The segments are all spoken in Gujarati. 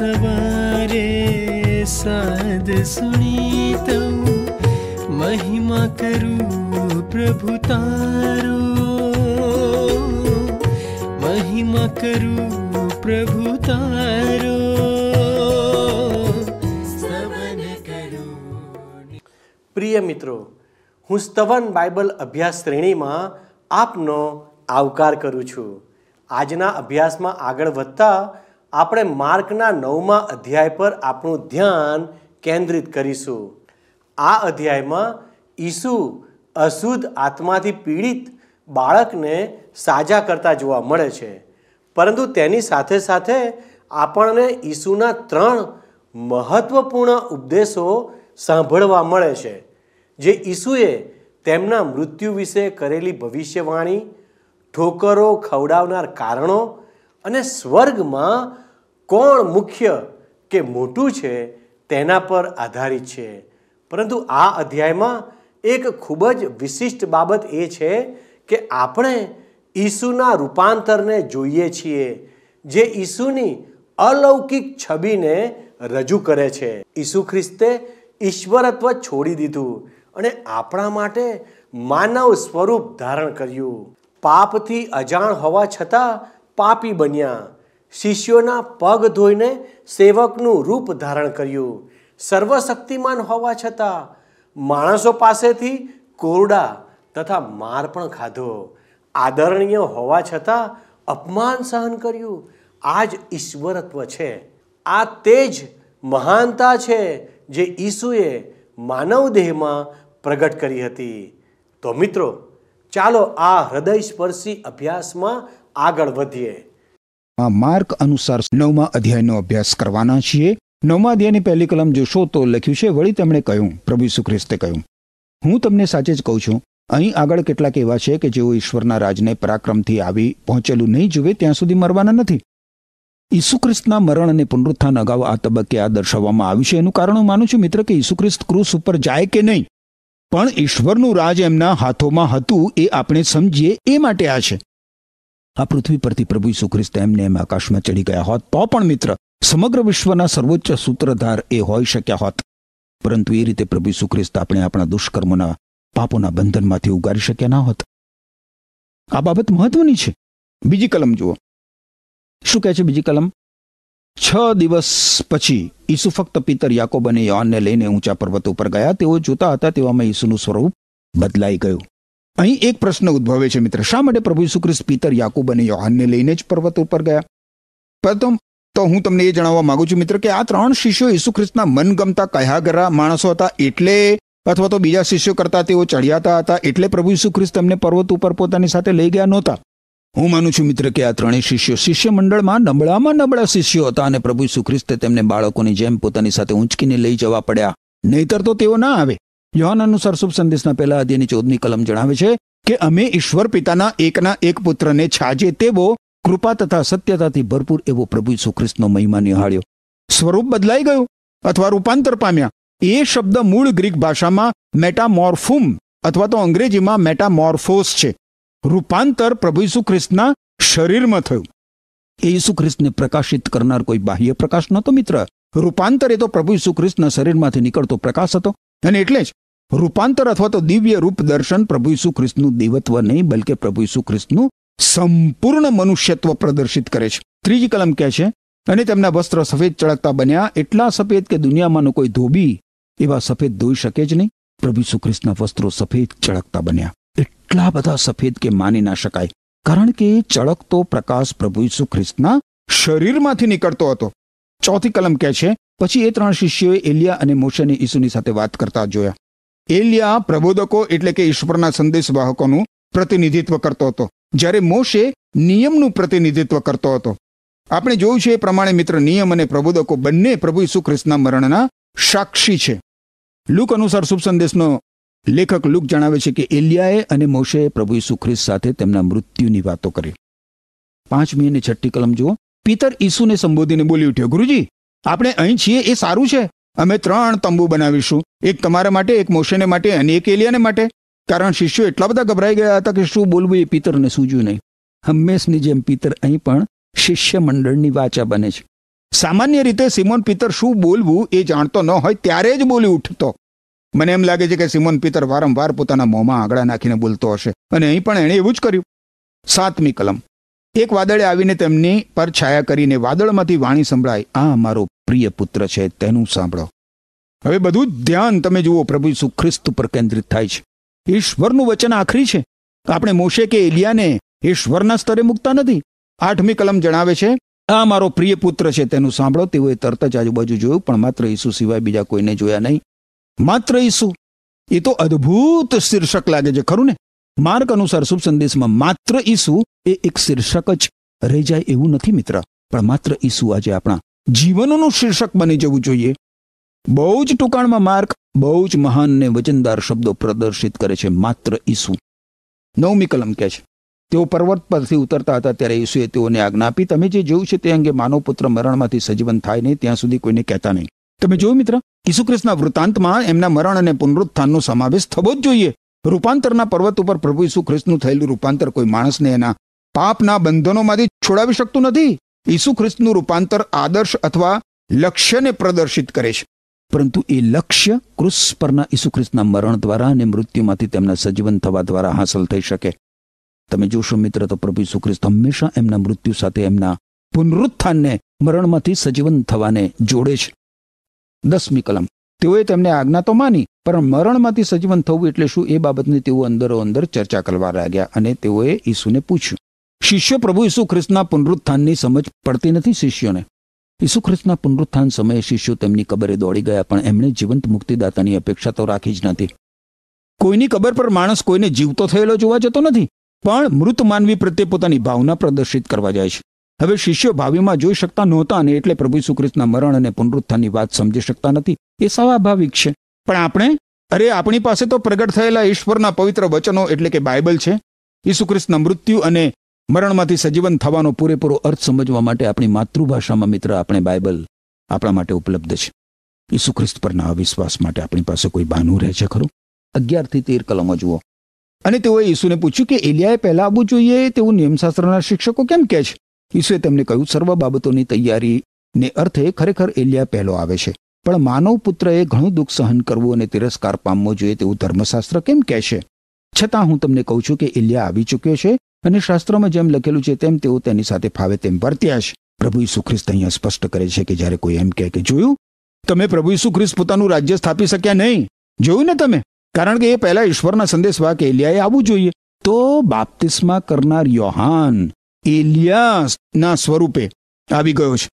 સવારે સાદ સુણી તમ મહિમા કરું પ્રભુ તારો મહિમા કરું પ્રભુ તારો પ્રિય મિત્રો હું સ્તવન બાઇબલ અભ્યાસ શ્રેણીમાં આપનો આવકાર કરું છું આજના અભ્યાસમાં આગળ વધતા આપણે માર્કના નવમા અધ્યાય પર આપણું ધ્યાન કેન્દ્રિત કરીશું આ અધ્યાયમાં ઈસુ અશુદ્ધ આત્માથી પીડિત બાળકને સાજા કરતા જોવા મળે છે પરંતુ તેની સાથે સાથે આપણને ઈસુના ત્રણ મહત્વપૂર્ણ ઉપદેશો સાંભળવા મળે છે જે ઈસુએ તેમના મૃત્યુ વિશે કરેલી ભવિષ્યવાણી ઠોકરો ખવડાવનાર કારણો અને સ્વર્ગમાં કોણ મુખ્ય કે મોટું છે તેના પર આધારિત છે પરંતુ આ અધ્યાયમાં એક ખૂબ જ વિશિષ્ટ બાબત એ છે કે આપણે ઈસુના રૂપાંતરને જોઈએ છીએ જે ઈસુની અલૌકિક છબીને રજૂ કરે છે ઈસુ ખ્રિસ્તે ઈશ્વરત્વ છોડી દીધું અને આપણા માટે માનવ સ્વરૂપ ધારણ કર્યું પાપથી અજાણ હોવા છતાં પાપી બન્યા શિષ્યોના પગ ધોઈને સેવકનું રૂપ ધારણ કર્યું સર્વશક્તિમાન હોવા છતાં માણસો પાસેથી કોરડા તથા માર પણ ખાધો આદરણીય હોવા છતાં અપમાન સહન કર્યું આ જ ઈશ્વરત્વ છે આ તે જ મહાનતા છે જે ઈસુએ માનવ દેહમાં પ્રગટ કરી હતી તો મિત્રો ચાલો આ હૃદયસ્પર્શી અભ્યાસમાં આગળ વધીએ આ અનુસાર નવમા અધ્યાયનો અભ્યાસ કરવાના છીએ નવમા અધ્યાયની પહેલી કલમ જોશો તો લખ્યું છે વળી તેમણે કહ્યું પ્રભુ ઈસુ કહ્યું હું તમને સાચે જ કહું છું અહીં આગળ કેટલાક એવા છે કે જેઓ ઈશ્વરના રાજને પરાક્રમથી આવી પહોંચેલું નહીં જુએ ત્યાં સુધી મરવાના નથી ઈસુ મરણ અને પુનરુત્થાન અગાઉ આ તબક્કે આ દર્શાવવામાં આવ્યું છે એનું કારણ હું માનું છું મિત્ર કે ઈસુ ખ્રિસ્ત ક્રુસ ઉપર જાય કે નહીં પણ ઈશ્વરનું રાજ એમના હાથોમાં હતું એ આપણે સમજીએ એ માટે આ છે આ પૃથ્વી પરથી પ્રભુ ઈસુ ખ્રિસ્ત એમને એમ આકાશમાં ચડી ગયા હોત તો પણ મિત્ર સમગ્ર વિશ્વના સર્વોચ્ચ સૂત્રધાર એ હોઈ શક્યા હોત પરંતુ એ રીતે પ્રભુ ઈસુ ખ્રિસ્ત આપણે આપણા દુષ્કર્મોના પાપોના બંધનમાંથી ઉગારી શક્યા ના હોત આ બાબત મહત્વની છે બીજી કલમ જુઓ શું કહે છે બીજી કલમ છ દિવસ પછી ઈસુ ફક્ત પિતર યાકોબ અને યોનને લઈને ઊંચા પર્વત ઉપર ગયા તેઓ જોતા હતા તેવામાં ઈસુનું સ્વરૂપ બદલાઈ ગયું અહીં એક પ્રશ્ન ઉદ્ભવે છે મિત્ર શા માટે પ્રભુ ઈસુ ખ્રિસ્ત પિતર યાકુબ અને યોહાનને લઈને જ પર્વત ઉપર ગયા પ્રથમ તો હું તમને એ જણાવવા માંગુ છું મિત્ર કે આ ત્રણ શિષ્યો ઈસુ ખ્રિસ્તના મનગમતા કહાગરા માણસો હતા એટલે અથવા તો બીજા શિષ્યો કરતા તેઓ ચડિયાતા હતા એટલે પ્રભુ ઈસુ ખ્રિસ્ત તેમને પર્વત ઉપર પોતાની સાથે લઈ ગયા નહોતા હું માનું છું મિત્ર કે આ ત્રણેય શિષ્યો શિષ્ય મંડળમાં નબળામાં નબળા શિષ્યો હતા અને પ્રભુ ઈસુ ખ્રિસ્તે તેમને બાળકોની જેમ પોતાની સાથે ઊંચકીને લઈ જવા પડ્યા નહીતર તો તેઓ ના આવે યોહાન અનુસાર શુભ સંદેશના પહેલા અધ્યયની ચૌદની કલમ જણાવે છે કે અમે ઈશ્વર પિતાના એકના એક પુત્રને છાજે તેવો કૃપા તથા સત્યતાથી ભરપૂર એવો પ્રભુ ઈસુ મહિમા નિહાળ્યો સ્વરૂપ બદલાઈ ગયું અથવા રૂપાંતર પામ્યા એ શબ્દ મૂળ ગ્રીક ભાષામાં મેટામોર્ફુમ અથવા તો અંગ્રેજીમાં મેટામોર્ફોસ છે રૂપાંતર પ્રભુ ઈસુ ખ્રિસ્તના શરીરમાં થયું એ ઈસુ ખ્રિસ્તને પ્રકાશિત કરનાર કોઈ બાહ્ય પ્રકાશ નહોતો મિત્ર રૂપાંતર એ તો પ્રભુ ઈસુ ખ્રિસ્તના શરીરમાંથી નીકળતો પ્રકાશ હતો અને એટલે જ રૂપાંતર અથવા તો દિવ્ય રૂપ દર્શન પ્રભુ ઈસુ ખ્રિસ્તનું દેવત્વ નહીં બલકે પ્રભુ ઈસુ ખ્રિસ્તનું સંપૂર્ણ મનુષ્યત્વ પ્રદર્શિત કરે છે ત્રીજી કલમ કહે છે અને તેમના વસ્ત્ર સફેદ ચળકતા બન્યા એટલા સફેદ કે દુનિયામાંનો કોઈ ધોબી એવા સફેદ ધોઈ શકે જ નહીં પ્રભુ ઈસુ ખ્રિસ્તના વસ્ત્રો સફેદ ચળકતા બન્યા એટલા બધા સફેદ કે માની ના શકાય કારણ કે એ ચળકતો પ્રકાશ પ્રભુ ઈસુ ખ્રિસ્તના શરીરમાંથી નીકળતો હતો ચોથી કલમ કહે છે પછી એ ત્રણ શિષ્યોએ એલિયા અને મોશેને ઈસુની સાથે વાત કરતા જોયા એલિયા પ્રબોધકો એટલે કે ઈશ્વરના સંદેશવાહકોનું પ્રતિનિધિત્વ કરતો હતો જ્યારે મોશે નિયમનું પ્રતિનિધિત્વ કરતો હતો આપણે જોયું છે એ પ્રમાણે મિત્ર નિયમ અને પ્રબોધકો બંને પ્રભુ ઈસુ ખ્રિસ્તના મરણના સાક્ષી છે લુક અનુસાર શુભ સંદેશનો લેખક લુક જણાવે છે કે એલિયાએ અને મોશેએ પ્રભુ ઈસુ ખ્રિસ્ત સાથે તેમના મૃત્યુની વાતો કરી પાંચમી અને છઠ્ઠી કલમ જુઓ પિતર ઈસુને સંબોધીને બોલી ઉઠ્યો ગુરુજી આપણે અહીં છીએ એ સારું છે અમે ત્રણ તંબુ બનાવીશું એક તમારા માટે એક મોશેને માટે અને એક એલિયાને માટે કારણ શિષ્યો એટલા બધા ગભરાઈ ગયા હતા કે શું બોલવું એ પિતરને સૂજ્યું નહીં હંમેશની જેમ પિતર અહીં પણ શિષ્ય મંડળની વાચા બને છે સામાન્ય રીતે સિમોન પિતર શું બોલવું એ જાણતો ન હોય ત્યારે જ બોલી ઉઠતો મને એમ લાગે છે કે સિમોન પિતર વારંવાર પોતાના મોંમાં આગળ નાખીને બોલતો હશે અને અહીં પણ એણે એવું જ કર્યું સાતમી કલમ એક વાદળે આવીને તેમની પર છાયા કરીને વાદળમાંથી વાણી સંભળાય આ મારો પ્રિય પુત્ર છે તેનું સાંભળો હવે બધું જ ધ્યાન તમે જુઓ પ્રભુ ઈસુ ખ્રિસ્ત પર કેન્દ્રિત થાય છે ઈશ્વરનું વચન આખરી છે આપણે મોશે કે એલિયાને ઈશ્વરના સ્તરે મૂકતા નથી આઠમી કલમ જણાવે છે આ મારો પ્રિય પુત્ર છે તેનું સાંભળો તેઓએ તરત જ આજુબાજુ જોયું પણ માત્ર ઈસુ સિવાય બીજા કોઈને જોયા નહીં માત્ર ઈસુ એ તો અદ્ભુત શીર્ષક લાગે છે ખરું ને માર્ક અનુસાર શુભ સંદેશમાં માત્ર ઈસુ એ એક શીર્ષક જ રહી જાય એવું નથી મિત્ર પણ માત્ર ઈસુ આજે આપણા જીવનનું શીર્ષક બની જવું જોઈએ બહુ જ ટૂંકાણમાં માર્ક બહુ જ મહાન ને વચનદાર શબ્દો પ્રદર્શિત કરે છે માત્ર ઈસુ નવમી કલમ કહે છે તેઓ પર્વત પરથી ઉતરતા હતા ત્યારે ઈસુએ તેઓને આજ્ઞા આપી તમે જે જોયું છે તે અંગે માનવ પુત્ર મરણમાંથી સજીવન થાય નહીં ત્યાં સુધી કોઈને કહેતા નહીં તમે જોયું મિત્ર ઈસુ ખ્રિસ્તના વૃત્તાંતમાં એમના મરણ અને પુનરુત્થાનનો સમાવેશ થવો જ જોઈએ રૂપાંતરના પર્વત ઉપર પ્રભુ ઈસુ ખ્રિસ્તનું થયેલું રૂપાંતર કોઈ માણસને એના પાપના બંધનોમાંથી છોડાવી શકતું નથી ઈસુ ખ્રિસ્તનું રૂપાંતર આદર્શ અથવા લક્ષ્યને પ્રદર્શિત કરે છે પરંતુ એ લક્ષ્ય ક્રુસ પરના ઈસુ ખ્રિસ્તના મરણ દ્વારા અને મૃત્યુમાંથી તેમના સજીવન થવા દ્વારા હાંસલ થઈ શકે તમે જોશો મિત્ર તો પ્રભુ ઈસુ ખ્રિસ્ત હંમેશા એમના મૃત્યુ સાથે એમના પુનરુત્થાનને મરણમાંથી સજીવન થવાને જોડે છે દસમી કલમ તેઓએ તેમને આજ્ઞા તો માની પણ મરણમાંથી સજીવન થવું એટલે શું એ બાબતની તેઓ અંદરો અંદર ચર્ચા કરવા લાગ્યા અને તેઓએ ઈસુને પૂછ્યું શિષ્ય પ્રભુ ઈસુ ખ્રિસ્તના પુનરુત્થાનની સમજ પડતી નથી શિષ્યોને ઈસુ ખ્રિસ્તના પુનરુત્થાન સમયે શિષ્યો તેમની કબરે દોડી ગયા પણ એમણે જીવંત મુક્તિદાતાની અપેક્ષા તો રાખી જ નથી કોઈની કબર પર માણસ કોઈને જીવતો થયેલો જોવા જતો નથી પણ મૃત માનવી પ્રત્યે પોતાની ભાવના પ્રદર્શિત કરવા જાય છે હવે શિષ્યો ભાવિમાં જોઈ શકતા નહોતા અને એટલે પ્રભુ ઈસુ ખ્રિસ્તના મરણ અને પુનરુત્થાનની વાત સમજી શકતા નથી એ સ્વાભાવિક છે પણ આપણે અરે આપણી પાસે તો પ્રગટ થયેલા ઈશ્વરના પવિત્ર વચનો એટલે કે બાઇબલ છે ઈસુ મૃત્યુ અને મરણમાંથી સજીવન થવાનો પૂરેપૂરો અર્થ સમજવા માટે આપણી માતૃભાષામાં મિત્ર આપણે બાઇબલ આપણા માટે ઉપલબ્ધ છે ઈસુ પરના અવિશ્વાસ માટે આપણી પાસે કોઈ બહાનું રહે છે ખરું અગિયારથી તેર કલમો જુઓ અને તેઓએ ઈસુને પૂછ્યું કે એલિયાએ પહેલાં આવવું જોઈએ તેવું નિયમશાસ્ત્રના શિક્ષકો કેમ કહે છે ઈસુએ તેમને કહ્યું સર્વ બાબતોની તૈયારીને અર્થે ખરેખર એલિયા પહેલો આવે છે પણ માનવ પુત્રએ ઘણું દુઃખ સહન કરવું અને તિરસ્કાર પામવો જોઈએ તેવું ધર્મશાસ્ત્ર કેમ કહે છે છતાં હું તમને કહું છું કે ઇલિયા આવી ચૂક્યો છે અને શાસ્ત્રોમાં જેમ લખેલું છે તેમ તેઓ તેની સાથે ફાવે તેમ વર્ત્યા છે પ્રભુ ઈસુ અહીંયા સ્પષ્ટ કરે છે કે જ્યારે કોઈ એમ કહે કે જોયું તમે પ્રભુ ઈસુ પોતાનું રાજ્ય સ્થાપી શક્યા નહીં જોયું ને તમે કારણ કે એ પહેલા ઈશ્વરના સંદેશવાહક એલિયાએ આવવું જોઈએ તો બાપ્તિસ્મા કરનાર યોહાન એલિયાસના સ્વરૂપે આવી ગયો છે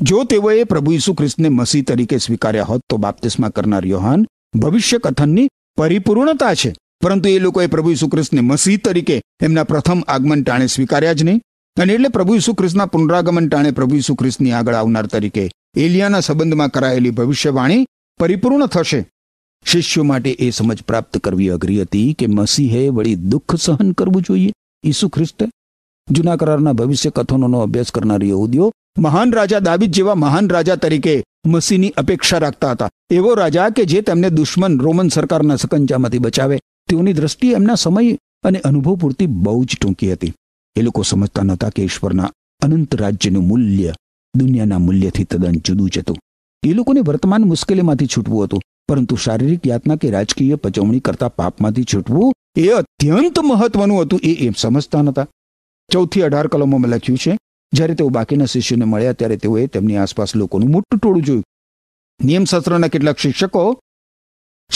જો તેઓએ પ્રભુ ઈસુ ખ્રિસ્તને મસીહ તરીકે સ્વીકાર્યા હોત તો બાપ્તિસ્મા કરનાર યોહાન ભવિષ્ય કથનની પરિપૂર્ણતા છે પરંતુ એ લોકોએ પ્રભુ ઈસુ ખ્રિસ્તને મસીહ તરીકે એમના પ્રથમ આગમન ટાણે સ્વીકાર્યા જ નહીં અને એટલે પ્રભુ ઈસુ ખ્રિસ્તના પુનરાગમન ટાણે પ્રભુ ઈસુ ખ્રિસ્તની આગળ આવનાર તરીકે એલિયાના સંબંધમાં કરાયેલી ભવિષ્યવાણી પરિપૂર્ણ થશે શિષ્યો માટે એ સમજ પ્રાપ્ત કરવી અઘરી હતી કે મસીહે વળી દુઃખ સહન કરવું જોઈએ ઈસુ ખ્રિસ્ત જૂના કરારના ભવિષ્ય કથનોનો અભ્યાસ કરનાર યહૂદીઓ મહાન રાજા દાવીદ જેવા મહાન રાજા તરીકે મસીની અપેક્ષા રાખતા હતા એવો રાજા કે જે તેમને દુશ્મન રોમન સરકારના સકંજામાંથી બચાવે તેઓની દ્રષ્ટિ એમના સમય અને અનુભવ પૂરતી બહુ જ ટૂંકી હતી એ લોકો સમજતા નહોતા કે ઈશ્વરના અનંત રાજ્યનું મૂલ્ય દુનિયાના મૂલ્યથી તદ્દન જુદું જ હતું એ લોકોને વર્તમાન મુશ્કેલીમાંથી છૂટવું હતું પરંતુ શારીરિક યાતના કે રાજકીય પચવણી કરતા પાપમાંથી છૂટવું એ અત્યંત મહત્વનું હતું એ એમ સમજતા નહોતા ચૌથી અઢાર કલમોમાં લખ્યું છે જ્યારે તેઓ બાકીના શિષ્યોને મળ્યા ત્યારે તેઓએ તેમની આસપાસ લોકોનું મોટું ટોળું જોયું નિયમશાસ્ત્રના કેટલાક શિક્ષકો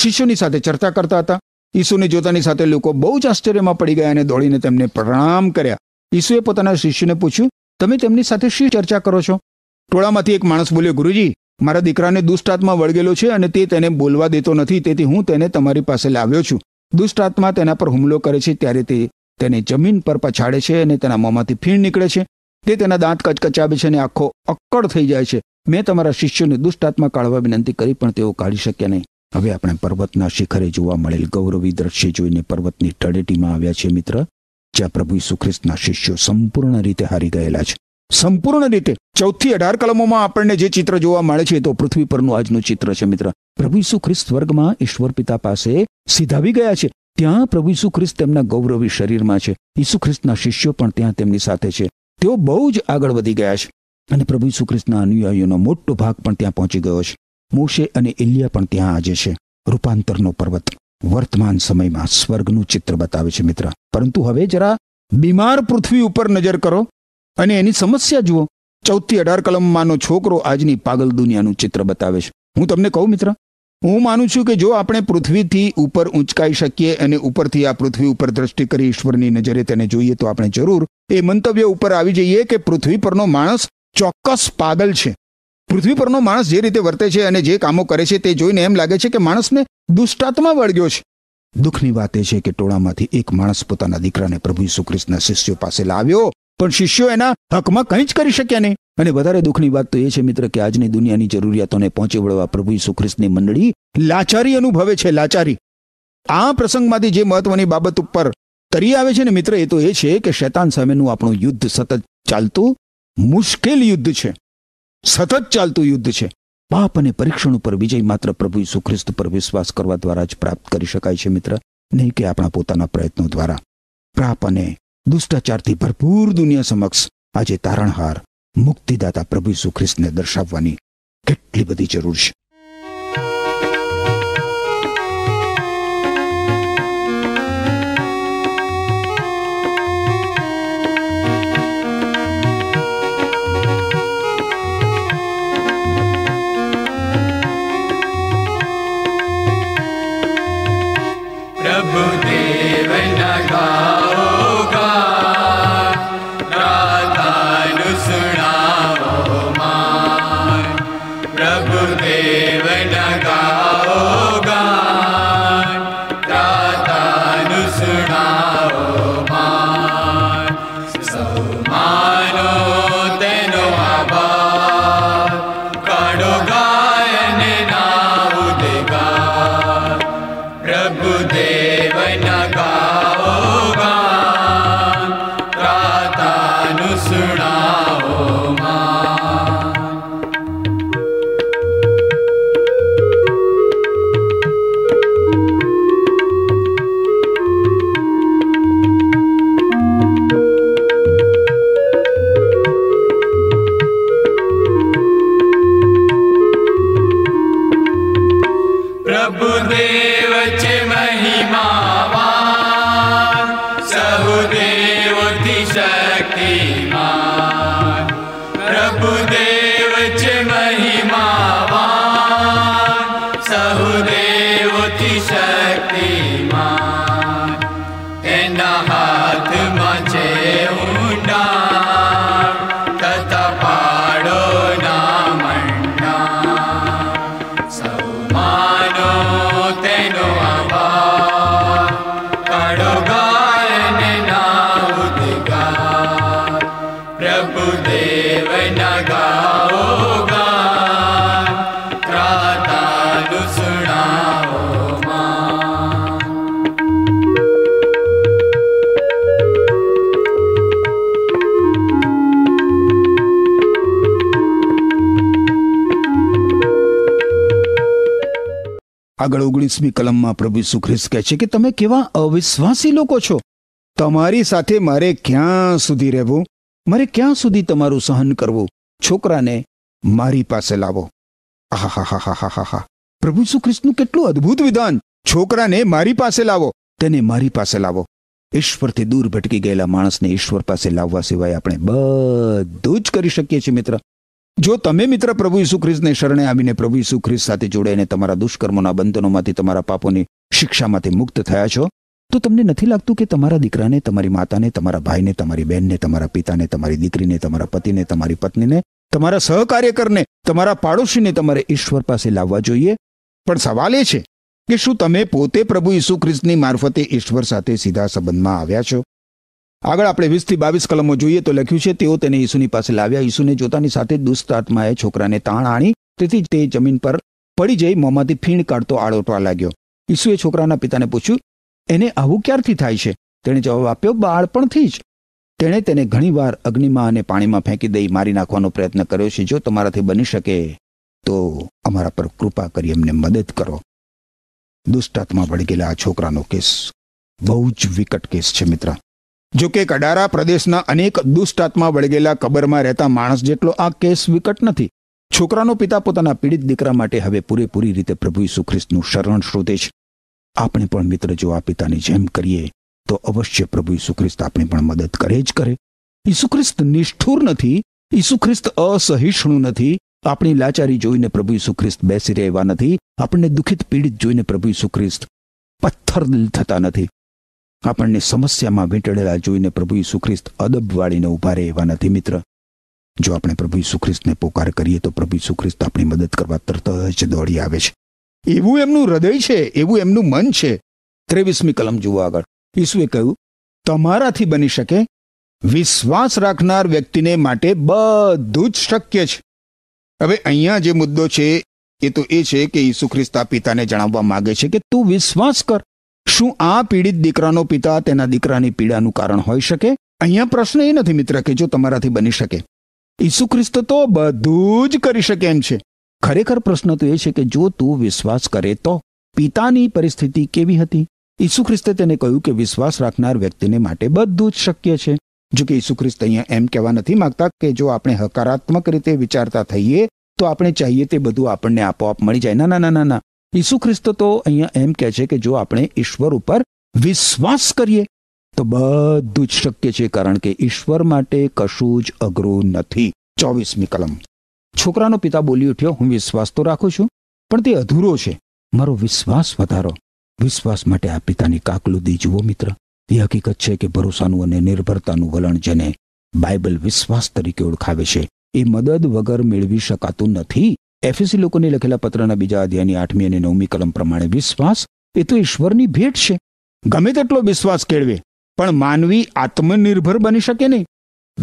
શિષ્યોની સાથે ચર્ચા કરતા હતા ઈસુને જોતાની સાથે લોકો બહુ જ આશ્ચર્યમાં પડી ગયા અને દોડીને તેમને પ્રણામ કર્યા ઈસુએ પોતાના શિષ્યને પૂછ્યું તમે તેમની સાથે શી ચર્ચા કરો છો ટોળામાંથી એક માણસ બોલ્યો ગુરુજી મારા દીકરાને દુષ્ટાત્મા વળગેલો છે અને તે તેને બોલવા દેતો નથી તેથી હું તેને તમારી પાસે લાવ્યો છું દુષ્ટાત્મા તેના પર હુમલો કરે છે ત્યારે તે તેને જમીન પર પછાડે છે અને તેના મોંમાંથી ફીણ નીકળે છે તે તેના દાંત કચકચાવે છે અને આખો અક્કડ થઈ જાય છે મેં તમારા શિષ્યોને દુષ્ટાત્મા કાઢવા વિનંતી કરી પણ તેઓ કાઢી શક્યા નહીં હવે આપણે પર્વતના શિખરે જોવા મળેલ ગૌરવી દ્રશ્ય જોઈને પર્વતની તળેટીમાં આવ્યા છે મિત્ર જ્યાં પ્રભુ ઈસુ શિષ્યો સંપૂર્ણ રીતે હારી ગયેલા છે સંપૂર્ણ રીતે ચૌથી અઢાર કલમોમાં આપણને જે ચિત્ર જોવા મળે છે તો પૃથ્વી પરનું આજનું ચિત્ર છે મિત્ર પ્રભુ ઈસુ ખ્રિસ્ત વર્ગમાં ઈશ્વર પિતા પાસે સીધાવી ગયા છે ત્યાં પ્રભુ ઈસુ ખ્રિસ્ત તેમના ગૌરવી શરીરમાં છે ઈસુ ખ્રિસ્તના શિષ્યો પણ ત્યાં તેમની સાથે છે તેઓ બહુ જ આગળ વધી ગયા છે અને પ્રભુ ઈસુ અનુયાયીઓનો મોટો ભાગ પણ ત્યાં પહોંચી ગયો છે મોશે અને ઇલિયા પણ ત્યાં આજે છે રૂપાંતરનો પર્વત વર્તમાન સમયમાં સ્વર્ગનું ચિત્ર બતાવે છે મિત્ર પરંતુ હવે જરા બીમાર પૃથ્વી ઉપર નજર કરો અને એની સમસ્યા જુઓ ચૌદથી અઢાર કલમમાંનો છોકરો આજની પાગલ દુનિયાનું ચિત્ર બતાવે છે હું તમને કહું મિત્ર હું માનું છું કે જો આપણે પૃથ્વીથી ઉપર ઊંચકાઈ શકીએ અને ઉપરથી આ પૃથ્વી ઉપર દ્રષ્ટિ કરી ઈશ્વરની નજરે તેને જોઈએ તો આપણે જરૂર એ મંતવ્ય ઉપર આવી જઈએ કે પૃથ્વી પરનો માણસ ચોક્કસ પાગલ છે પૃથ્વી પરનો માણસ જે રીતે વર્તે છે અને જે કામો કરે છે તે જોઈને એમ લાગે છે કે માણસને દુષ્ટાત્મા વળગ્યો છે દુઃખની વાત એ છે કે ટોળામાંથી એક માણસ પોતાના દીકરાને પ્રભુ ઈસુ શિષ્યો પાસે લાવ્યો પણ શિષ્યો એના હકમાં કંઈ જ કરી શક્યા નહીં અને વધારે દુઃખની વાત તો એ છે મિત્ર કે આજની દુનિયાની જરૂરિયાતોને પહોંચી વળવા પ્રભુ ઈસુ મંડળી લાચારી અનુભવે છે લાચારી આ પ્રસંગમાંથી જે મહત્વની બાબત ઉપર તરી આવે છે ને મિત્ર એ તો એ છે કે શૈતાન સામેનું આપણું યુદ્ધ સતત ચાલતું મુશ્કેલ યુદ્ધ છે સતત ચાલતું યુદ્ધ છે પાપ અને પરીક્ષણ ઉપર વિજય માત્ર પ્રભુ ઈસુ ખ્રિસ્ત પર વિશ્વાસ કરવા દ્વારા જ પ્રાપ્ત કરી શકાય છે મિત્ર નહીં કે આપણા પોતાના પ્રયત્નો દ્વારા પ્રાપ અને દુષ્ટાચારથી ભરપૂર દુનિયા સમક્ષ આજે તારણહાર મુક્તિદાતા પ્રભુ ઈસુ ખ્રિસ્તને દર્શાવવાની કેટલી બધી જરૂર છે birthday. Shambhala. આગળ ઓગણીસમી કલમમાં પ્રભુ સુખ્રિસ્ત કહે છે કે તમે કેવા અવિશ્વાસી લોકો છો તમારી સાથે મારે ક્યાં સુધી રહેવું મારે ક્યાં સુધી તમારું સહન કરવું છોકરાને મારી પાસે લાવો આહાહાહાહાહાહા પ્રભુ સુખ્રિસ્તનું કેટલું અદ્ભુત વિધાન છોકરાને મારી પાસે લાવો તેને મારી પાસે લાવો ઈશ્વરથી દૂર ભટકી ગયેલા માણસને ઈશ્વર પાસે લાવવા સિવાય આપણે બધું જ કરી શકીએ છીએ મિત્ર જો તમે મિત્ર પ્રભુ ઈસુ ખ્રિસ્તને શરણે આવીને પ્રભુ ઈસુ ખ્રિસ્ત સાથે જોડાઈને તમારા દુષ્કર્મોના બંધનોમાંથી તમારા પાપોની શિક્ષામાંથી મુક્ત થયા છો તો તમને નથી લાગતું કે તમારા દીકરાને તમારી માતાને તમારા ભાઈને તમારી બહેનને તમારા પિતાને તમારી દીકરીને તમારા પતિને તમારી પત્નીને તમારા સહકાર્યકરને તમારા પાડોશીને તમારે ઈશ્વર પાસે લાવવા જોઈએ પણ સવાલ એ છે કે શું તમે પોતે પ્રભુ ઈસુ ખ્રિસ્તની મારફતે ઈશ્વર સાથે સીધા સંબંધમાં આવ્યા છો આગળ આપણે વીસથી બાવીસ કલમો જોઈએ તો લખ્યું છે તેઓ તેને ઈસુની પાસે લાવ્યા ઈસુને જોતાની સાથે દુષ્ટ આત્માએ છોકરાને તાણ આણી તેથી તે જમીન પર પડી જઈ મોંમાંથી ફીણ કાઢતો આળોટવા લાગ્યો ઈસુએ છોકરાના પિતાને પૂછ્યું એને આવું ક્યારથી થાય છે તેણે જવાબ આપ્યો બાળપણથી જ તેણે તેને ઘણીવાર અગ્નિમાં અને પાણીમાં ફેંકી દઈ મારી નાખવાનો પ્રયત્ન કર્યો છે જો તમારાથી બની શકે તો અમારા પર કૃપા કરી એમને મદદ કરો દુષ્ટાત્મા વળી ગયેલા આ છોકરાનો કેસ બહુ જ વિકટ કેસ છે મિત્રા જોકે કડારા પ્રદેશના અનેક દુષ્ટાત્મા વળગેલા કબરમાં રહેતા માણસ જેટલો આ કેસ વિકટ નથી છોકરાનો પિતા પોતાના પીડિત દીકરા માટે હવે પૂરેપૂરી રીતે પ્રભુ ઈસુ શરણ શોધે છે આપણે પણ મિત્ર જો આ પિતાની જેમ કરીએ તો અવશ્ય પ્રભુ ઈસુ આપણે પણ મદદ કરે જ કરે ઈસુ નિષ્ઠુર નથી ઈસુ અસહિષ્ણુ નથી આપણી લાચારી જોઈને પ્રભુ ઈસુ બેસી રહેવા નથી આપણને દુઃખિત પીડિત જોઈને પ્રભુ ઈસુ પથ્થર દિલ થતા નથી આપણને સમસ્યામાં વીંટળેલા જોઈને પ્રભુ ઈસુ ખ્રિસ્ત અદબ વાળીને ઊભા રહે એવા નથી મિત્ર જો આપણે પ્રભુ ઈસુ ખ્રિસ્તને પોકાર કરીએ તો પ્રભુ ઈસુ ખ્રિસ્ત આપણી મદદ કરવા તરત જ દોડી આવે છે એવું એમનું હૃદય છે એવું એમનું મન છે ત્રેવીસમી કલમ જુઓ આગળ ઈસુએ કહ્યું તમારાથી બની શકે વિશ્વાસ રાખનાર વ્યક્તિને માટે બધું જ શક્ય છે હવે અહીંયા જે મુદ્દો છે એ તો એ છે કે ઈસુ ખ્રિસ્ત પિતાને જણાવવા માગે છે કે તું વિશ્વાસ કર શું આ પીડિત દીકરાનો પિતા તેના દીકરાની પીડાનું કારણ હોઈ શકે અહીંયા પ્રશ્ન એ નથી મિત્ર કે જો તમારાથી બની શકે ઈસુ ખ્રિસ્ત તો બધું જ કરી શકે એમ છે ખરેખર પ્રશ્ન તો એ છે કે જો તું વિશ્વાસ કરે તો પિતાની પરિસ્થિતિ કેવી હતી ઈસુ ખ્રિસ્તે તેને કહ્યું કે વિશ્વાસ રાખનાર વ્યક્તિને માટે બધું જ શક્ય છે જો કે ઈસુ ખ્રિસ્ત અહીંયા એમ કહેવા નથી માંગતા કે જો આપણે હકારાત્મક રીતે વિચારતા થઈએ તો આપણે ચાહીએ તે બધું આપણને આપોઆપ મળી જાય ના ના ના ના ઈસુ ખ્રિસ્ત તો અહીંયા એમ કહે છે કે જો આપણે ઈશ્વર ઉપર વિશ્વાસ કરીએ તો બધું જ શક્ય છે કારણ કે ઈશ્વર માટે કશું જ અઘરું નથી ચોવીસમી કલમ છોકરાનો પિતા બોલી ઉઠ્યો હું વિશ્વાસ તો રાખું છું પણ તે અધૂરો છે મારો વિશ્વાસ વધારો વિશ્વાસ માટે આ પિતાની કાકલુદી જુઓ મિત્ર એ હકીકત છે કે ભરોસાનું અને નિર્ભરતાનું વલણ જેને બાઇબલ વિશ્વાસ તરીકે ઓળખાવે છે એ મદદ વગર મેળવી શકાતું નથી એફએસી લોકોને લખેલા પત્રના બીજા અધ્યાયની આઠમી અને નવમી કલમ પ્રમાણે વિશ્વાસ એ તો ઈશ્વરની ભેટ છે ગમે તેટલો વિશ્વાસ કેળવે પણ માનવી આત્મનિર્ભર બની શકે નહીં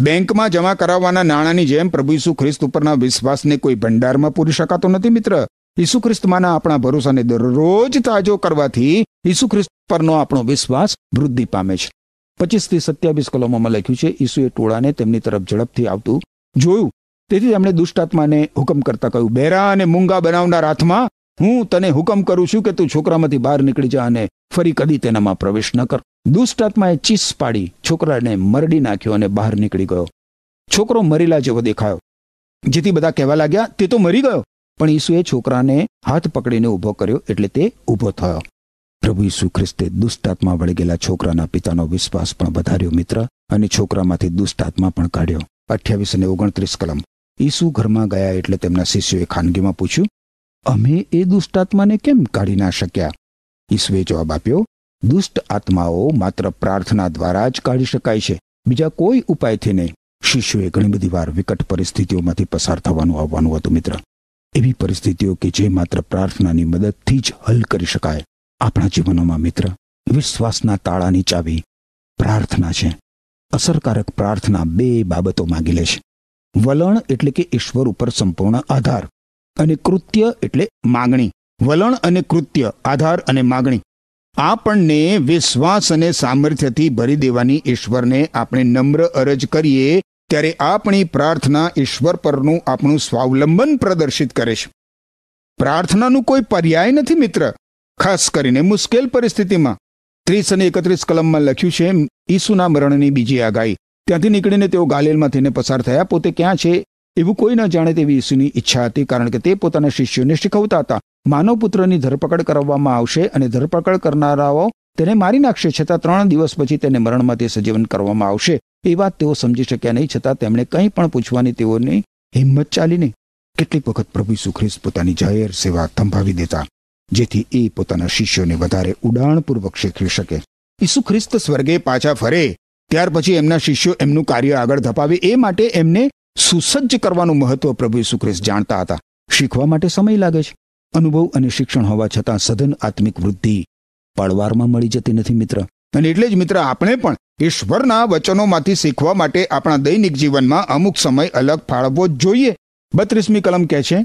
બેંકમાં જમા કરાવવાના નાણાંની જેમ પ્રભુ ઈસુ ખ્રિસ્ત ઉપરના વિશ્વાસને કોઈ ભંડારમાં પૂરી શકાતો નથી મિત્ર ઈસુ ખ્રિસ્તમાંના આપણા ભરોસાને દરરોજ તાજો કરવાથી ઈસુ ખ્રિસ્ત પરનો આપણો વિશ્વાસ વૃદ્ધિ પામે છે પચીસથી સત્યાવીસ કલમોમાં લખ્યું છે ઈસુએ ટોળાને તેમની તરફ ઝડપથી આવતું જોયું તેથી તેમણે દુષ્ટાત્માને હુકમ કરતા કહ્યું બેરા અને મૂંગા બનાવનાર હાથમાં હું તને હુકમ કરું છું કે તું છોકરામાંથી બહાર નીકળી જા અને ફરી કદી તેનામાં પ્રવેશ ન કર દુષ્ટાત્માએ ચીસ પાડી છોકરાને મરડી નાખ્યો અને બહાર નીકળી ગયો છોકરો મરેલા જેવો દેખાયો જેથી બધા કહેવા લાગ્યા તે તો મરી ગયો પણ ઈસુએ છોકરાને હાથ પકડીને ઊભો કર્યો એટલે તે ઊભો થયો પ્રભુ ઈસુ ખ્રિસ્તે દુષ્ટાત્મા વળગેલા છોકરાના પિતાનો વિશ્વાસ પણ વધાર્યો મિત્ર અને છોકરામાંથી દુષ્ટાત્મા પણ કાઢ્યો અઠ્યાવીસ અને ઓગણત્રીસ કલમ ઈસુ ઘરમાં ગયા એટલે તેમના શિષ્યોએ ખાનગીમાં પૂછ્યું અમે એ દુષ્ટ આત્માને કેમ કાઢી ના શક્યા ઈસુએ જવાબ આપ્યો દુષ્ટ આત્માઓ માત્ર પ્રાર્થના દ્વારા જ કાઢી શકાય છે બીજા કોઈ ઉપાયથી નહીં શિષ્યોએ ઘણી બધી વાર વિકટ પરિસ્થિતિઓમાંથી પસાર થવાનું આવવાનું હતું મિત્ર એવી પરિસ્થિતિઓ કે જે માત્ર પ્રાર્થનાની મદદથી જ હલ કરી શકાય આપણા જીવનોમાં મિત્ર વિશ્વાસના તાળાની ચાવી પ્રાર્થના છે અસરકારક પ્રાર્થના બે બાબતો માગી લે છે વલણ એટલે કે ઈશ્વર ઉપર સંપૂર્ણ આધાર અને કૃત્ય એટલે માગણી વલણ અને કૃત્ય આધાર અને માગણી આપણને વિશ્વાસ અને સામર્થ્યથી ભરી દેવાની ઈશ્વરને આપણે નમ્ર અરજ કરીએ ત્યારે આપણી પ્રાર્થના ઈશ્વર પરનું આપણું સ્વાવલંબન પ્રદર્શિત કરે છે પ્રાર્થનાનું કોઈ પર્યાય નથી મિત્ર ખાસ કરીને મુશ્કેલ પરિસ્થિતિમાં ત્રીસ અને એકત્રીસ કલમમાં લખ્યું છે ઈસુના મરણની બીજી આગાહી ત્યાંથી નીકળીને તેઓ ગાલિલમાં થઈને પસાર થયા પોતે ક્યાં છે એવું કોઈ ન જાણે તેવી ઈસુની ઈચ્છા હતી કારણ કે તે પોતાના શિષ્યોને શીખવતા હતા માનવ પુત્રની ધરપકડ કરવામાં આવશે અને ધરપકડ કરનારાઓ તેને મારી નાખશે છતાં ત્રણ દિવસ પછી તેને મરણમાંથી સજીવન કરવામાં આવશે એ વાત તેઓ સમજી શક્યા નહીં છતાં તેમણે કંઈ પણ પૂછવાની તેઓની હિંમત ચાલી નહીં કેટલીક વખત પ્રભુ સુખ્રિસ્ત પોતાની જાહેર સેવા થંભાવી દેતા જેથી એ પોતાના શિષ્યોને વધારે ઉડાણપૂર્વક શીખવી શકે ઈસુ ખ્રિસ્ત સ્વર્ગે પાછા ફરે ત્યાર પછી એમના શિષ્યો એમનું કાર્ય આગળ ધપાવે એ માટે એમને સુસજ્જ કરવાનું મહત્વ પ્રભુ ઈસુ જાણતા હતા શીખવા માટે સમય લાગે છે અનુભવ અને શિક્ષણ હોવા છતાં સઘન આત્મિક વૃદ્ધિ પળવારમાં મળી જતી નથી મિત્ર અને એટલે જ મિત્ર આપણે પણ ઈશ્વરના વચનોમાંથી શીખવા માટે આપણા દૈનિક જીવનમાં અમુક સમય અલગ ફાળવવો જ જોઈએ બત્રીસમી કલમ કહે છે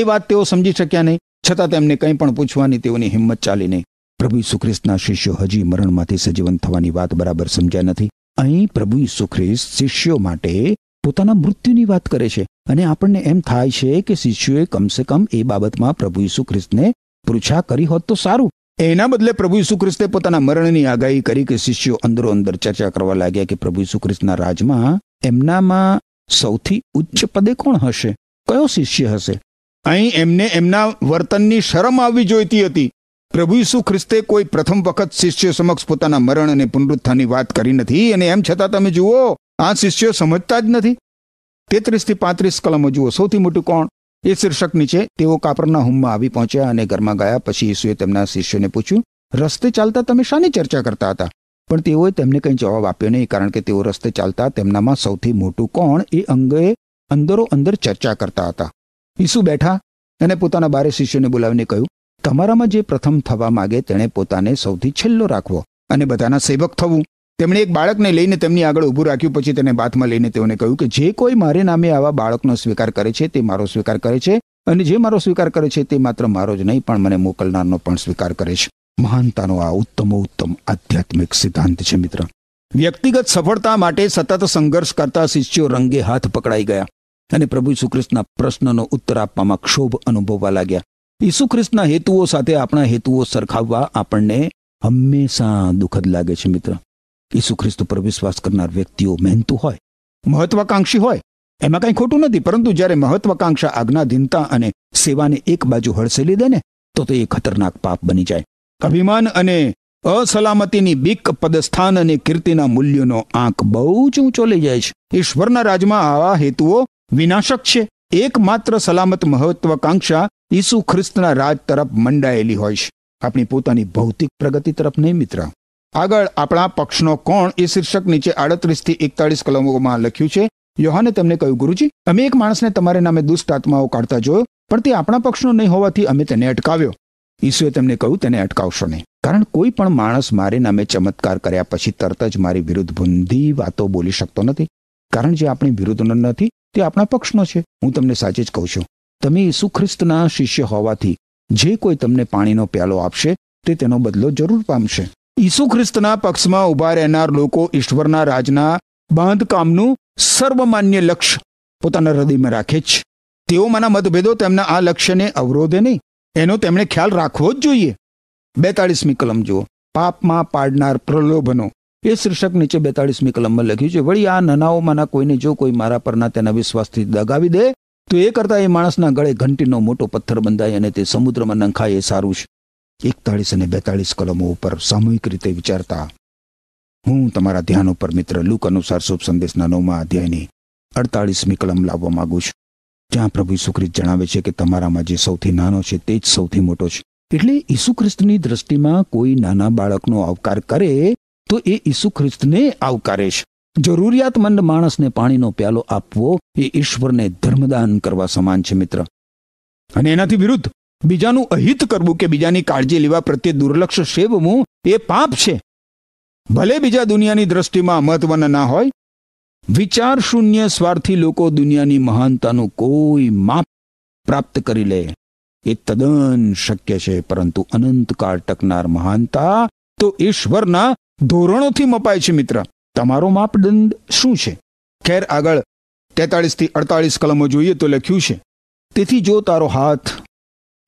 એ વાત તેઓ સમજી શક્યા નહીં છતાં તેમને કંઈ પણ પૂછવાની તેઓની હિંમત ચાલી નહીં પ્રભુ ખ્રિસ્તના શિષ્યો હજી મરણમાંથી સજીવન થવાની વાત બરાબર સમજ્યા નથી અહીં પ્રભુ ઈસુ ખ્રિસ્ત શિષ્યો માટે પોતાના મૃત્યુની વાત કરે છે અને આપણને એમ થાય છે કે શિષ્યોએ કમસે કમ એ બાબતમાં પ્રભુ ઈસુ ખ્રિસ્તને પૃછા કરી હોત તો સારું એના બદલે પ્રભુ ઈસુ ખ્રિસ્તે પોતાના મરણની આગાહી કરી કે શિષ્યો અંદરો અંદર ચર્ચા કરવા લાગ્યા કે પ્રભુ ઈસુ ખ્રિસ્તના રાજમાં એમનામાં સૌથી ઉચ્ચ પદે કોણ હશે કયો શિષ્ય હશે અહીં એમને એમના વર્તનની શરમ આવવી જોઈતી હતી પ્રભુ ઈસુ ખ્રિસ્તે કોઈ પ્રથમ વખત શિષ્યો સમક્ષ પોતાના મરણ અને પુનરુત્થાનની વાત કરી નથી અને એમ છતાં તમે જુઓ આ શિષ્યો સમજતા જ નથી તેત્રીસથી પાંત્રીસ કલમો જુઓ સૌથી મોટું કોણ એ શીર્ષક નીચે તેઓ કાપરના હુમમાં આવી પહોંચ્યા અને ઘરમાં ગયા પછી ઈસુએ તેમના શિષ્યોને પૂછ્યું રસ્તે ચાલતા તમે શાની ચર્ચા કરતા હતા પણ તેઓએ તેમને કંઈ જવાબ આપ્યો નહીં કારણ કે તેઓ રસ્તે ચાલતા તેમનામાં સૌથી મોટું કોણ એ અંગે અંદરો અંદર ચર્ચા કરતા હતા ઈસુ બેઠા અને પોતાના બારે શિષ્યોને બોલાવીને કહ્યું તમારામાં જે પ્રથમ થવા માગે તેણે પોતાને સૌથી છેલ્લો રાખવો અને બધાના સેવક થવું તેમણે એક બાળકને લઈને તેમની આગળ ઊભું રાખ્યું પછી તેને બાથમાં લઈને તેઓને કહ્યું કે જે કોઈ મારે નામે આવા બાળકનો સ્વીકાર કરે છે તે મારો સ્વીકાર કરે છે અને જે મારો સ્વીકાર કરે છે તે માત્ર મારો જ નહીં પણ મને મોકલનારનો પણ સ્વીકાર કરે છે મહાનતાનો આ ઉત્તમ ઉત્તમ આધ્યાત્મિક સિદ્ધાંત છે મિત્ર વ્યક્તિગત સફળતા માટે સતત સંઘર્ષ કરતા શિષ્યો રંગે હાથ પકડાઈ ગયા અને પ્રભુ શ્રીકૃષ્ણના પ્રશ્નનો ઉત્તર આપવામાં ક્ષોભ અનુભવવા લાગ્યા ઈસુ ખ્રિસ્તના હેતુઓ સાથે આપણા હેતુઓ સરખાવવા આપણને હંમેશા દુઃખદ લાગે છે મિત્ર ઈસુ ખ્રિસ્ત પર વિશ્વાસ કરનાર વ્યક્તિઓ મહેનતુ હોય મહત્વાકાંક્ષી હોય એમાં કંઈ ખોટું નથી પરંતુ જ્યારે મહત્વાકાંક્ષા આજ્ઞાધીનતા અને સેવાને એક બાજુ હળસેલી દે ને તો તે ખતરનાક પાપ બની જાય અભિમાન અને અસલામતીની બીક પદસ્થાન અને કીર્તિના મૂલ્યોનો આંક બહુ જ ઊંચો લઈ જાય છે ઈશ્વરના રાજમાં આવા હેતુઓ વિનાશક છે એકમાત્ર સલામત મહત્વાકાંક્ષા ઈસુ ખ્રિસ્તના રાજ તરફ મંડાયેલી હોય છે આપણી પોતાની ભૌતિક પ્રગતિ તરફ નહીં મિત્ર આગળ આપણા પક્ષનો કોણ એ શીર્ષક નીચે અડત્રીસથી એકતાળીસ કલમોમાં લખ્યું છે યોહાને તમને કહ્યું ગુરુજી અમે એક માણસને તમારે નામે દુષ્ટ આત્માઓ કાઢતા જોયો પણ તે આપણા પક્ષનો નહીં હોવાથી અમે તેને અટકાવ્યો ઈસુએ તેમને કહ્યું તેને અટકાવશો નહીં કારણ કોઈ પણ માણસ મારે નામે ચમત્કાર કર્યા પછી તરત જ મારી વિરુદ્ધ ભૂંધી વાતો બોલી શકતો નથી કારણ જે આપણી વિરુદ્ધનો નથી તે આપણા પક્ષનો છે હું તમને સાચે જ કહું છું તમે ઈસુ ખ્રિસ્તના શિષ્ય હોવાથી જે કોઈ તમને પાણીનો પ્યાલો આપશે તે તેનો બદલો જરૂર પામશે ઈસુ ખ્રિસ્તના પક્ષમાં ઊભા રહેનાર લોકો ઈશ્વરના રાજના બાંધકામનું સર્વમાન્ય લક્ષ્ય પોતાના હૃદયમાં રાખે જ મારા મતભેદો તેમના આ લક્ષ્યને અવરોધે નહીં એનો તેમણે ખ્યાલ રાખવો જ જોઈએ બેતાળીસમી કલમ જુઓ પાપમાં પાડનાર પ્રલોભનો એ શીર્ષક નીચે બેતાળીસમી કલમમાં લખ્યું છે વળી આ નનાઓમાંના કોઈને જો કોઈ મારા પરના તેના વિશ્વાસથી દગાવી દે તો એ કરતા એ માણસના ગળે ઘંટીનો મોટો પથ્થર બંધાય અને તે સમુદ્રમાં નંખાય એ સારું છે એકતાળીસ અને બેતાળીસ કલમો ઉપર સામૂહિક રીતે વિચારતા હું તમારા ધ્યાન ઉપર મિત્ર લુક અનુસાર શુભ સંદેશના નવમા અધ્યાયની અડતાળીસમી કલમ લાવવા માંગુ છું જ્યાં પ્રભુ ખ્રિસ્ત જણાવે છે કે તમારામાં જે સૌથી નાનો છે તે જ સૌથી મોટો છે એટલે ખ્રિસ્તની દ્રષ્ટિમાં કોઈ નાના બાળકનો આવકાર કરે તો એ ઈસુ ખ્રિસ્તને આવકારે છે જરૂરિયાતમંદ માણસને પાણીનો પ્યાલો આપવો એ ઈશ્વરને ધર્મદાન કરવા સમાન છે મિત્ર અને એનાથી વિરુદ્ધ બીજાનું અહિત કરવું કે બીજાની કાળજી લેવા પ્રત્યે દુર્લક્ષ સેવવું એ પાપ છે ભલે બીજા દુનિયાની દ્રષ્ટિમાં મહત્વના ના હોય વિચાર શૂન્ય સ્વાર્થી લોકો દુનિયાની મહાનતાનું કોઈ માપ પ્રાપ્ત કરી લે એ તદ્દન શક્ય છે પરંતુ અનંતકાળ ટકનાર મહાનતા તો ઈશ્વરના ધોરણોથી મપાય છે મિત્ર તમારો માપદંડ શું છે ખેર આગળ તેતાળીસથી અડતાળીસ કલમો જોઈએ તો લખ્યું છે તેથી જો તારો હાથ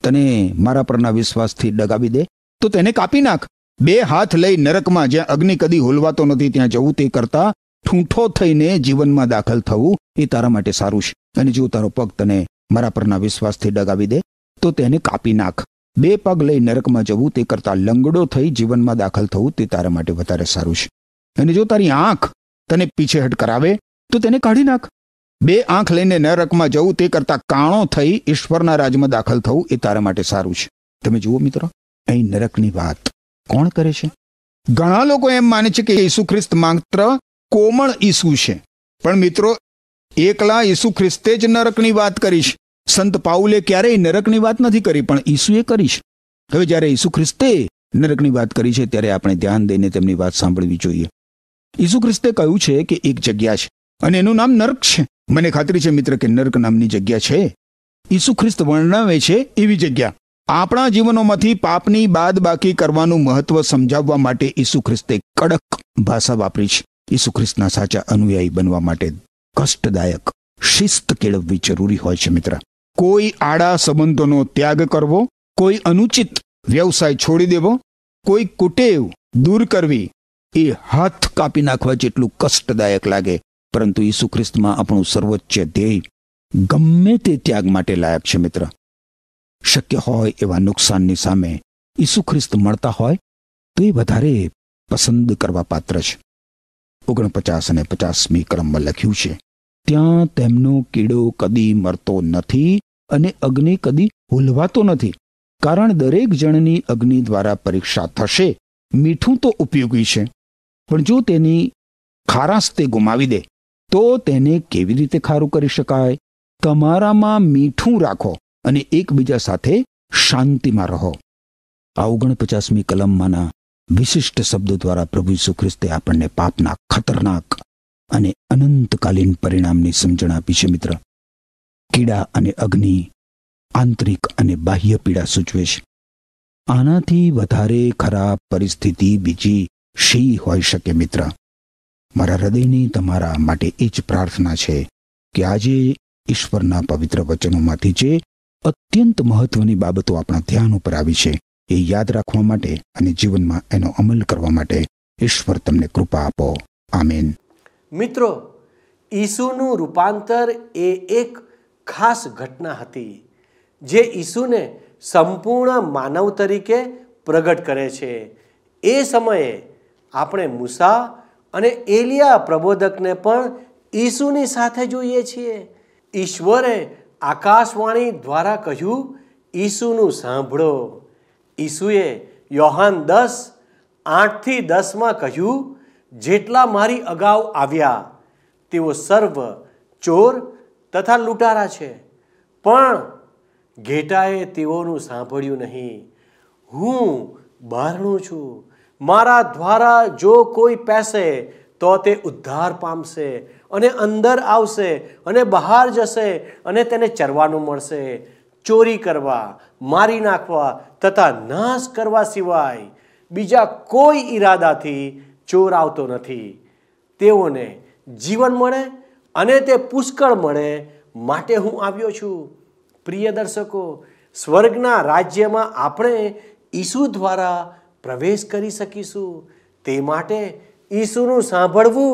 તને મારા પરના વિશ્વાસથી ડગાવી દે તો તેને કાપી નાખ બે હાથ લઈ નરકમાં જ્યાં અગ્નિ કદી હોલવાતો નથી ત્યાં જવું તે કરતા ઠૂંઠો થઈને જીવનમાં દાખલ થવું એ તારા માટે સારું છે અને જો તારો પગ તને મારા પરના વિશ્વાસથી ડગાવી દે તો તેને કાપી નાખ બે પગ લઈ નરકમાં જવું તે કરતાં લંગડો થઈ જીવનમાં દાખલ થવું તે તારા માટે વધારે સારું છે અને જો તારી આંખ તને પીછેહટ કરાવે તો તેને કાઢી નાખ બે આંખ લઈને નરકમાં જવું તે કરતાં કાણો થઈ ઈશ્વરના રાજમાં દાખલ થવું એ તારા માટે સારું છે તમે જુઓ મિત્રો અહીં નરકની વાત કોણ કરે છે ઘણા લોકો એમ માને છે કે ઈસુ ખ્રિસ્ત માત્ર કોમળ ઈસુ છે પણ મિત્રો એકલા ઈસુ ખ્રિસ્તે જ નરકની વાત કરી છે સંત પાઉલે ક્યારેય નરકની વાત નથી કરી પણ ઈસુએ કરી છે હવે જ્યારે ઈસુ ખ્રિસ્તે નરકની વાત કરી છે ત્યારે આપણે ધ્યાન દઈને તેમની વાત સાંભળવી જોઈએ ઈસુ ખ્રિસ્તે કહ્યું છે કે એક જગ્યા છે અને એનું નામ નર્ક છે મને ખાતરી છે મિત્ર કે નર્ક નામની જગ્યા છે ઈસુ ખ્રિસ્ત વર્ણવે છે એવી જગ્યા આપણા જીવનોમાંથી પાપની બાદ બાકી કરવાનું મહત્વ સમજાવવા માટે ઈસુ ખ્રિસ્તે કડક ભાષા વાપરી છે ઈસુ ખ્રિસ્તના સાચા અનુયાયી બનવા માટે કષ્ટદાયક શિસ્ત કેળવવી જરૂરી હોય છે મિત્ર કોઈ આડા સંબંધોનો ત્યાગ કરવો કોઈ અનુચિત વ્યવસાય છોડી દેવો કોઈ કુટેવ દૂર કરવી એ હાથ કાપી નાખવા જેટલું કષ્ટદાયક લાગે પરંતુ ઈસુ ખ્રિસ્તમાં આપણું સર્વોચ્ચ ધ્યેય ગમે તે ત્યાગ માટે લાયક છે મિત્ર શક્ય હોય એવા નુકસાનની સામે ઈસુ ખ્રિસ્ત મળતા હોય તો એ વધારે પસંદ કરવા પાત્ર છે ઓગણપચાસ અને પચાસમી ક્રમમાં લખ્યું છે ત્યાં તેમનો કીડો કદી મરતો નથી અને અગ્નિ કદી હુલવાતો નથી કારણ દરેક જણની અગ્નિ દ્વારા પરીક્ષા થશે મીઠું તો ઉપયોગી છે પણ જો તેની ખારાશ તે ગુમાવી દે તો તેને કેવી રીતે ખારું કરી શકાય તમારામાં મીઠું રાખો અને એકબીજા સાથે શાંતિમાં રહો આ ઓગણપચાસમી કલમમાંના વિશિષ્ટ શબ્દો દ્વારા પ્રભુ ઈસુ ખ્રિસ્તે આપણને પાપના ખતરનાક અને અનંતકાલીન પરિણામની સમજણ આપી છે મિત્ર કીડા અને અગ્નિ આંતરિક અને બાહ્ય પીડા સૂચવે છે આનાથી વધારે ખરાબ પરિસ્થિતિ બીજી શી હોઈ શકે મિત્ર મારા હૃદયની તમારા માટે એ જ પ્રાર્થના છે કે આજે ઈશ્વરના પવિત્ર વચનોમાંથી જે અત્યંત મહત્વની બાબતો આપણા ધ્યાન ઉપર આવી છે એ યાદ રાખવા માટે અને જીવનમાં એનો અમલ કરવા માટે ઈશ્વર તમને કૃપા આપો આમેન મિત્રો ઈસુનું રૂપાંતર એ એક ખાસ ઘટના હતી જે ઈસુને સંપૂર્ણ માનવ તરીકે પ્રગટ કરે છે એ સમયે આપણે મૂસા અને એલિયા પ્રબોધકને પણ ઈસુની સાથે જોઈએ છીએ ઈશ્વરે આકાશવાણી દ્વારા કહ્યું ઈસુનું સાંભળો ઈસુએ યોહાન દસ આઠથી દસમાં કહ્યું જેટલા મારી અગાઉ આવ્યા તેઓ સર્વ ચોર તથા લૂંટારા છે પણ ઘેટાએ તેઓનું સાંભળ્યું નહીં હું બહારણું છું મારા દ્વારા જો કોઈ પેસે તો તે ઉદ્ધાર પામશે અને અંદર આવશે અને બહાર જશે અને તેને ચરવાનું મળશે ચોરી કરવા મારી નાખવા તથા નાશ કરવા સિવાય બીજા કોઈ ઈરાદાથી ચોર આવતો નથી તેઓને જીવન મળે અને તે પુષ્કળ મળે માટે હું આવ્યો છું પ્રિય દર્શકો સ્વર્ગના રાજ્યમાં આપણે ઈસુ દ્વારા પ્રવેશ કરી શકીશું તે માટે ઈસુનું સાંભળવું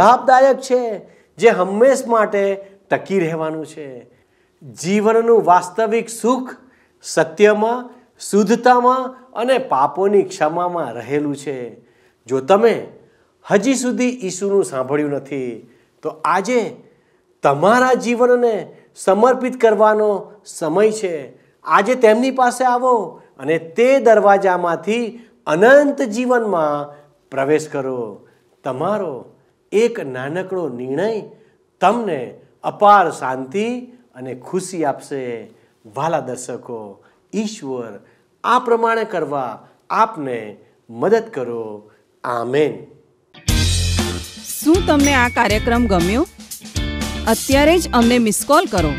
લાભદાયક છે જે હંમેશ માટે ટકી રહેવાનું છે જીવનનું વાસ્તવિક સુખ સત્યમાં શુદ્ધતામાં અને પાપોની ક્ષમામાં રહેલું છે જો તમે હજી સુધી ઈસુનું સાંભળ્યું નથી તો આજે તમારા જીવનને સમર્પિત કરવાનો સમય છે આજે તેમની પાસે આવો અને તે દરવાજામાંથી અનંત જીવનમાં પ્રવેશ કરો તમારો એક નાનકડો નિર્ણય તમને અપાર શાંતિ અને ખુશી આપશે વાલા દર્શકો ઈશ્વર આ પ્રમાણે કરવા આપને મદદ કરો આમેન શું તમને આ કાર્યક્રમ ગમ્યો અત્યારે જ અમને મિસ કોલ કરો